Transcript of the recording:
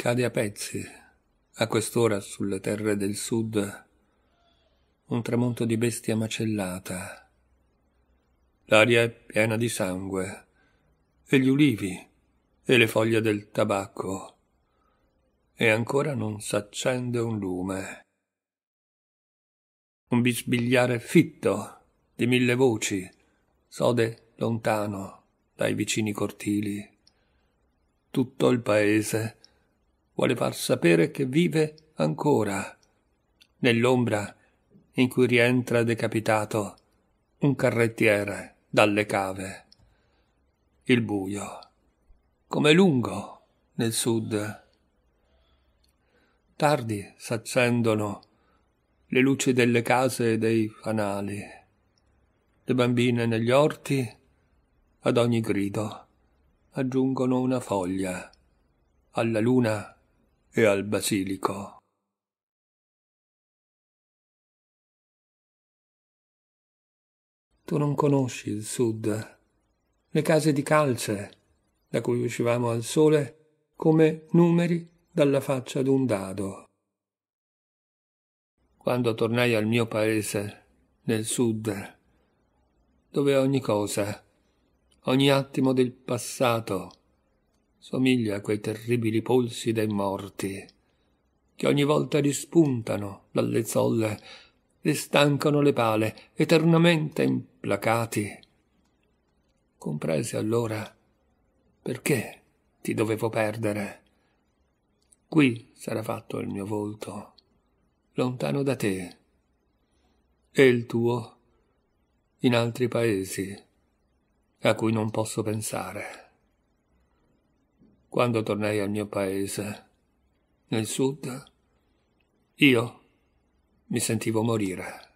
cade a pezzi, a quest'ora sulle terre del sud, un tramonto di bestia macellata. L'aria è piena di sangue, e gli ulivi, e le foglie del tabacco, e ancora non s'accende un lume. Un bisbigliare fitto di mille voci sode lontano dai vicini cortili. Tutto il paese vuole far sapere che vive ancora. Nell'ombra in cui rientra decapitato un carrettiere dalle cave. Il buio, come lungo nel sud. Tardi s'accendono le luci delle case e dei fanali, le bambine negli orti ad ogni grido aggiungono una foglia. Alla luna e al basilico. Tu non conosci il sud, le case di calce, da cui uscivamo al sole come numeri dalla faccia d'un dado. Quando tornai al mio paese, nel sud, dove ogni cosa, ogni attimo del passato, somiglia a quei terribili polsi dei morti, che ogni volta rispuntano dalle zolle, e stancano le pale, eternamente implacati. Comprese allora perché ti dovevo perdere. Qui sarà fatto il mio volto, lontano da te, e il tuo in altri paesi, a cui non posso pensare quando tornai al mio paese, nel sud, io mi sentivo morire.